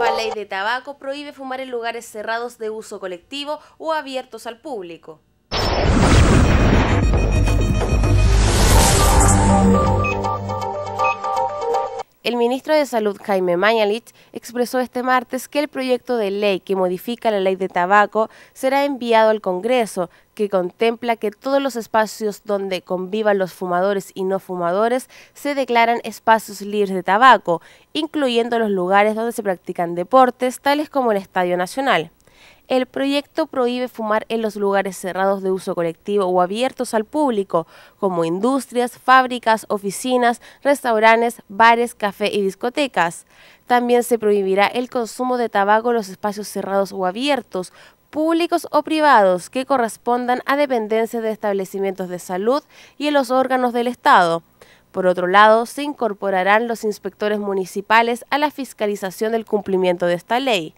La ley de tabaco prohíbe fumar en lugares cerrados de uso colectivo o abiertos al público. El ministro de Salud, Jaime Mañalich, expresó este martes que el proyecto de ley que modifica la ley de tabaco será enviado al Congreso, que contempla que todos los espacios donde convivan los fumadores y no fumadores se declaran espacios libres de tabaco, incluyendo los lugares donde se practican deportes, tales como el Estadio Nacional. El proyecto prohíbe fumar en los lugares cerrados de uso colectivo o abiertos al público, como industrias, fábricas, oficinas, restaurantes, bares, café y discotecas. También se prohibirá el consumo de tabaco en los espacios cerrados o abiertos, públicos o privados que correspondan a dependencias de establecimientos de salud y en los órganos del Estado. Por otro lado, se incorporarán los inspectores municipales a la fiscalización del cumplimiento de esta ley.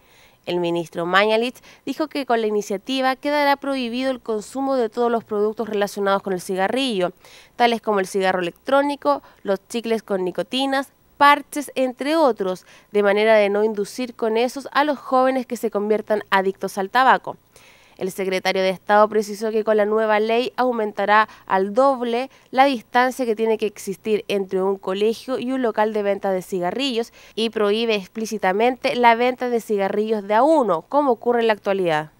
El ministro Mañalich dijo que con la iniciativa quedará prohibido el consumo de todos los productos relacionados con el cigarrillo, tales como el cigarro electrónico, los chicles con nicotinas, parches, entre otros, de manera de no inducir con esos a los jóvenes que se conviertan adictos al tabaco. El secretario de Estado precisó que con la nueva ley aumentará al doble la distancia que tiene que existir entre un colegio y un local de venta de cigarrillos y prohíbe explícitamente la venta de cigarrillos de a uno, como ocurre en la actualidad.